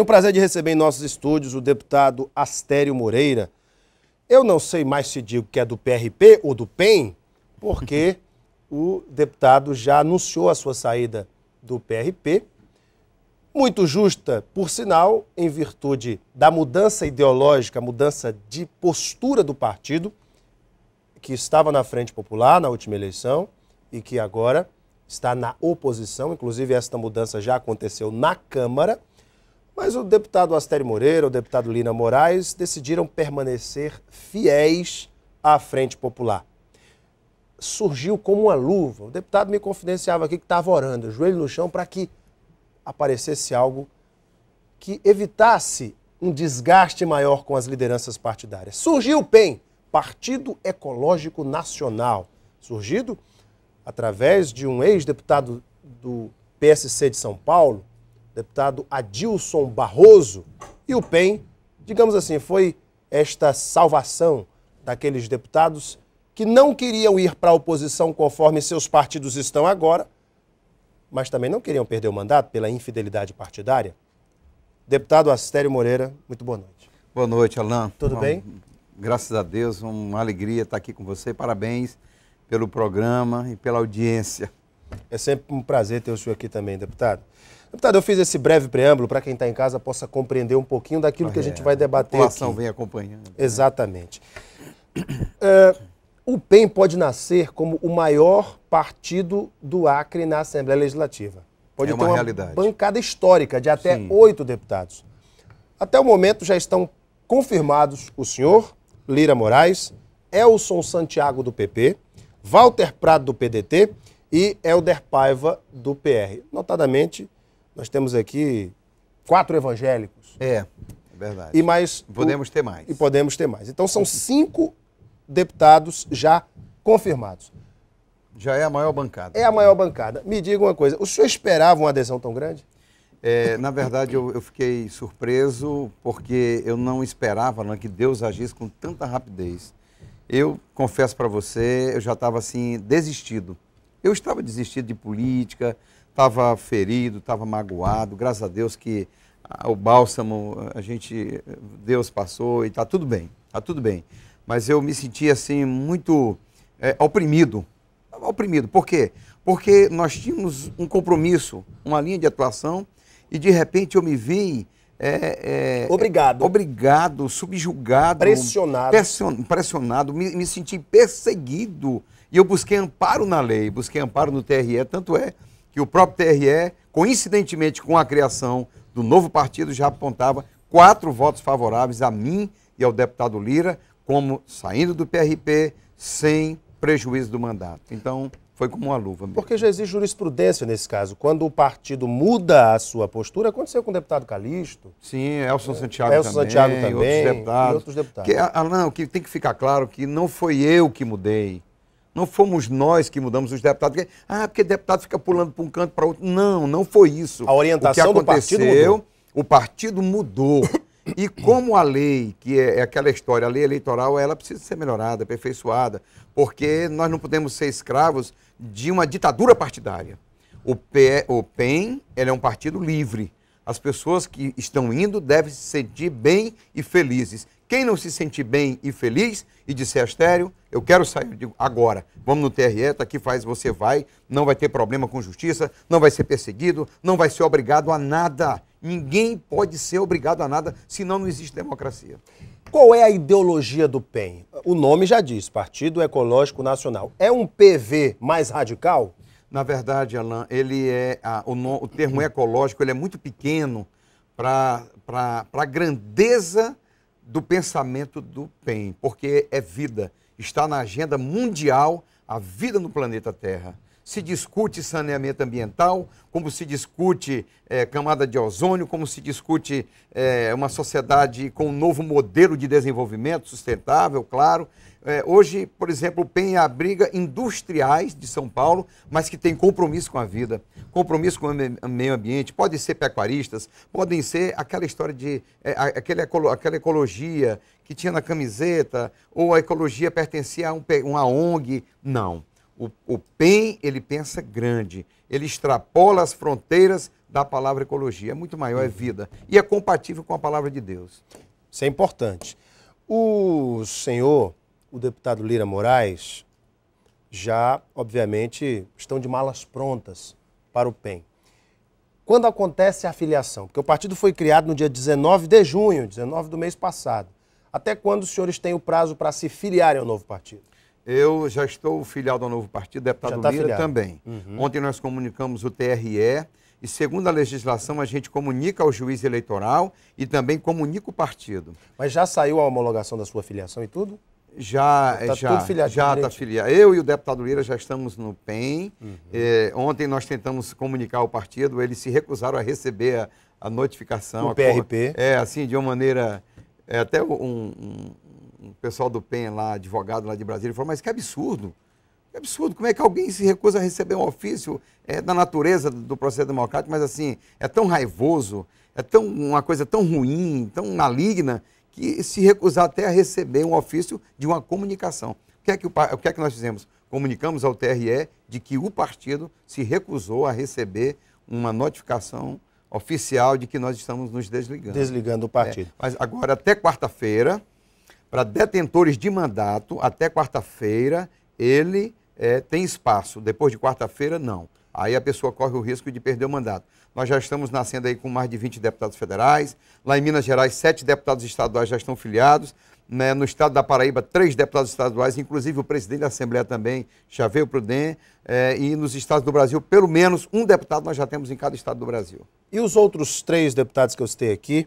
Tenho o prazer de receber em nossos estúdios o deputado Astério Moreira. Eu não sei mais se digo que é do PRP ou do PEN, porque o deputado já anunciou a sua saída do PRP. Muito justa, por sinal, em virtude da mudança ideológica, mudança de postura do partido, que estava na Frente Popular na última eleição e que agora está na oposição. Inclusive, esta mudança já aconteceu na Câmara mas o deputado Astério Moreira, o deputado Lina Moraes decidiram permanecer fiéis à Frente Popular. Surgiu como uma luva. O deputado me confidenciava aqui que estava orando, joelho no chão, para que aparecesse algo que evitasse um desgaste maior com as lideranças partidárias. Surgiu o PEN, Partido Ecológico Nacional, surgido através de um ex-deputado do PSC de São Paulo, deputado Adilson Barroso, e o PEN, digamos assim, foi esta salvação daqueles deputados que não queriam ir para a oposição conforme seus partidos estão agora, mas também não queriam perder o mandato pela infidelidade partidária. Deputado Astério Moreira, muito boa noite. Boa noite, Alain. Tudo Bom, bem? Graças a Deus, uma alegria estar aqui com você. Parabéns pelo programa e pela audiência. É sempre um prazer ter o senhor aqui também, deputado. Deputado, eu fiz esse breve preâmbulo para quem está em casa possa compreender um pouquinho daquilo ah, que a é, gente é, vai debater. A população aqui. vem acompanhando. Né? Exatamente. É, o PEM pode nascer como o maior partido do Acre na Assembleia Legislativa. Pode é ter uma, realidade. bancada histórica de até oito deputados. Até o momento já estão confirmados o senhor Lira Moraes, Elson Santiago do PP, Walter Prado do PDT e Helder Paiva, do PR. Notadamente, nós temos aqui quatro evangélicos. É, é verdade. E mais. Podemos o... ter mais. E podemos ter mais. Então são cinco deputados já confirmados. Já é a maior bancada. É a maior bancada. Me diga uma coisa: o senhor esperava uma adesão tão grande? É, na verdade, eu, eu, fiquei surpreso porque eu não esperava não, né, que Deus agisse com tanta rapidez. Eu confesso para você, eu já estava assim, desistido eu estava desistido de política, estava ferido, estava magoado. Graças a Deus que ah, o bálsamo, eh, a gente, eh, Deus passou e está tudo bem, está tudo bem. Mas eu me sentia assim muito é, oprimido, oprimido. Por quê? Porque nós tínhamos um compromisso, uma linha de atuação e de repente eu me vi é, é, obrigado, obrigado, subjugado, pressionado, pressionado, me, me senti perseguido. E eu busquei amparo na lei, busquei amparo no TRE, tanto é que o próprio TRE, coincidentemente com a criação do novo partido, já apontava quatro votos favoráveis a mim e ao deputado Lira, como saindo do PRP sem prejuízo do mandato. Então, foi como uma luva. Mesmo. Porque já existe jurisprudência nesse caso. Quando o partido muda a sua postura, aconteceu com o deputado Calixto. Sim, Elson é, Santiago Elson também. Santiago também, outros deputados. E outros deputados. Que, Alan, ah, o que tem que ficar claro que não foi eu que mudei. Não fomos nós que mudamos os deputados. Ah, porque deputado fica pulando para um canto para outro. Não, não foi isso. A orientação o que aconteceu, do partido mudou. O partido mudou. E como a lei, que é, é, aquela história, a lei eleitoral, ela precisa ser melhorada, aperfeiçoada, porque nós não podemos ser escravos de uma ditadura partidária. O, P, o PEN é um partido livre. As pessoas que estão indo devem se sentir bem e felizes. Quem não se sentir bem e feliz e disser, Astério, eu quero sair, eu digo, agora, vamos no TRE, está aqui, faz, você vai, não vai ter problema com justiça, não vai ser perseguido, não vai ser obrigado a nada. Ninguém pode ser obrigado a nada, senão não existe democracia. Qual é a ideologia do PEN? O nome já diz, Partido Ecológico Nacional. É um PV mais radical? Na verdade, Alain, ele é a, o, no, o, termo ecológico ele é muito pequeno para a grandeza do pensamento do PEN, porque é vida. Está na agenda mundial a vida no planeta Terra se discute saneamento ambiental, como se discute é, camada de ozônio, como se discute é, uma sociedade com um novo modelo de desenvolvimento sustentável, claro. É, hoje, por exemplo, o PEN abriga industriais de São Paulo, mas que tem compromisso com a vida, compromisso com o meio ambiente. Podem ser pecuaristas, podem ser aquela história de é, aquele, aquela ecologia que tinha na camiseta, ou a ecologia pertencia a um, uma ONG. Não. O, o PEN, ele pensa grande, ele extrapola as fronteiras da palavra ecologia. É muito maior, é uhum. vida. E é compatível com a palavra de Deus. Isso é importante. O senhor, o deputado Lira Moraes, já, obviamente, estão de malas prontas para o PEN. Quando acontece a filiação? Porque o partido foi criado no dia 19 de junho, 19 do mês passado. Até quando os senhores têm o prazo para se filiarem ao novo partido? Eu já estou filiado ao novo partido, deputado tá Lira filiado. também. Uhum. Ontem nós comunicamos o TRE e, segundo a legislação, a gente comunica ao juiz eleitoral e também comunica o partido. Mas já saiu a homologação da sua filiação e tudo? Já, tá já, tudo filiado, já está filiado. Eu e o deputado Lira já estamos no PEN. Uhum. É, ontem nós tentamos comunicar ao partido, eles se recusaram a receber a, a notificação. O a PRP. Cor, é, assim, de uma maneira... É até um o pessoal do PEN lá, advogado lá de Brasília, falou, mas que absurdo. Que absurdo, como é que alguém se recusa a receber um ofício é, da natureza do, do processo democrático, mas assim, é tão raivoso, é tão, uma coisa tão ruim, tão maligna, que se recusar até a receber um ofício de uma comunicação. O que é que, o, o que, é que nós fizemos? Comunicamos ao TRE de que o partido se recusou a receber uma notificação oficial de que nós estamos nos desligando. Desligando o partido. É, mas agora, até quarta-feira, para detentores de mandato, até quarta-feira, ele é, tem espaço. Depois de quarta-feira, não. Aí a pessoa corre o risco de perder o mandato. Nós já estamos nascendo aí com mais de 20 deputados federais. Lá em Minas Gerais, sete deputados estaduais já estão filiados. Né? No estado da Paraíba, três deputados estaduais, inclusive o presidente da Assembleia também já veio para o DEM. É, e nos estados do Brasil, pelo menos um deputado nós já temos em cada estado do Brasil. E os outros três deputados que eu citei aqui,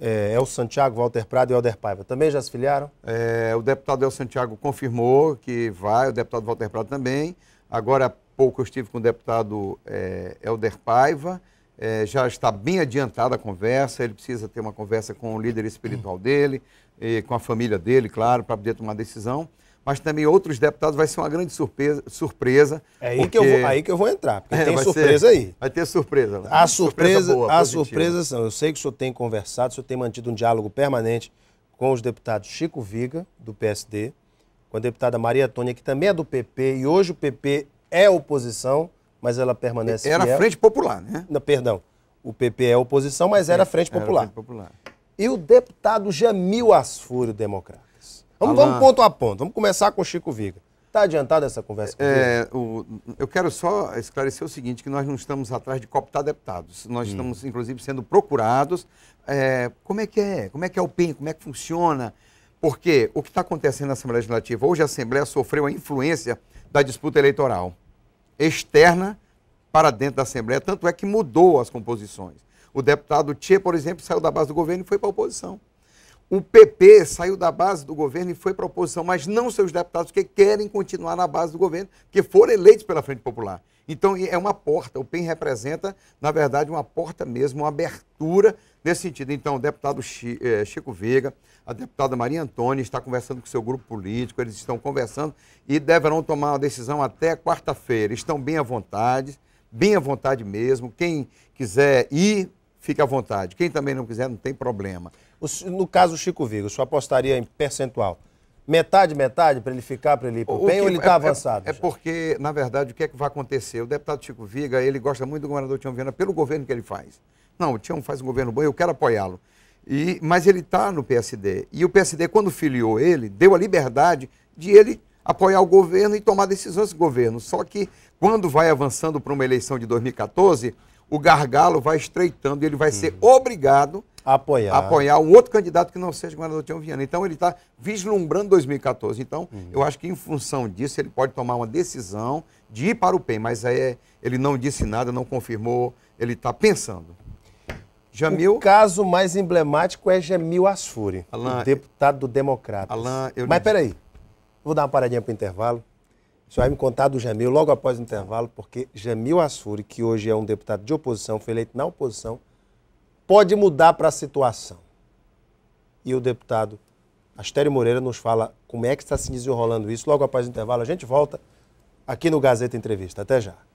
é, El é Santiago, Walter Prado e Helder Paiva também já se filiaram? É, o deputado El Santiago confirmou que vai, o deputado Walter Prado também. Agora há pouco eu estive com o deputado é, Helder Paiva. É, já está bem adiantada a conversa, ele precisa ter uma conversa com o líder espiritual dele, e com a família dele, claro, para poder tomar decisão mas também outros deputados, vai ser uma grande surpresa. surpresa é aí, porque... que eu vou, aí que eu vou entrar, porque é, tem surpresa ser, aí. Vai ter surpresa. A surpresa, surpresa boa, a surpresa são, eu sei que o senhor tem conversado, o senhor tem mantido um diálogo permanente com os deputados Chico Viga, do PSD, com a deputada Maria Tônia, que também é do PP, e hoje o PP é oposição, mas ela permanece Era fiel. Frente Popular, né? Não, perdão. O PP é oposição, mas era é, Frente Popular. Era frente popular. E o deputado Jamil Asfúrio, democrata. Vamos, vamos ponto a ponto. Vamos começar com o Chico Viga. Está adiantada essa conversa com é, o, Eu quero só esclarecer o seguinte, que nós não estamos atrás de cooptar deputados. Nós hum. estamos, inclusive, sendo procurados. É, como é que é? Como é que é o PEN? Como é que funciona? Porque o que está acontecendo na Assembleia Legislativa, hoje a Assembleia sofreu a influência da disputa eleitoral externa para dentro da Assembleia, tanto é que mudou as composições. O deputado Tchê, por exemplo, saiu da base do governo e foi para a oposição. O PP saiu da base do governo e foi para a oposição, mas não seus deputados que querem continuar na base do governo, que foram eleitos pela Frente Popular. Então é uma porta, o PEN representa, na verdade, uma porta mesmo, uma abertura nesse sentido. Então, o deputado eh, Chico Veiga, a deputada Maria Antônia está conversando com seu grupo político, eles estão conversando e deverão tomar uma decisão até quarta-feira. Estão bem à vontade, bem à vontade mesmo. Quem quiser ir fique à vontade. Quem também não quiser, não tem problema. No caso do Chico Vigo, senhor apostaria em percentual? Metade, metade, para ele ficar, para ele ir para o bem, ou ele está é, é, avançado? É, é, porque, na verdade, o que é que vai acontecer? O deputado Chico Viga, ele gosta muito do governador Tião Viana pelo governo que ele faz. Não, o Tião faz um governo bom, eu quero apoiá-lo. E, mas ele está no PSD. E o PSD, quando filiou ele, deu a liberdade de ele apoiar o governo e tomar decisões do governo. Só que, quando vai avançando para uma eleição de 2014, o gargalo vai estreitando e ele vai uhum. ser hum. obrigado apoiar. apoiar um outro candidato que não seja o governador Tião Viana. Então ele está vislumbrando 2014. Então uhum. eu acho que em função disso ele pode tomar uma decisão de ir para o PEN, mas aí ele não disse nada, não confirmou, ele está pensando. Jamil... O caso mais emblemático é Jamil Asfuri, deputado do Democrata. mas peraí, vou dar uma paradinha para o intervalo. Você vai me contar do Jamil logo após o intervalo, porque Jamil Assuri, que hoje é um deputado de oposição, foi eleito na oposição, pode mudar para a situação. E o deputado Astério Moreira nos fala como é que está se desenrolando isso. Logo após o intervalo, a gente volta aqui no Gazeta Entrevista. Até já.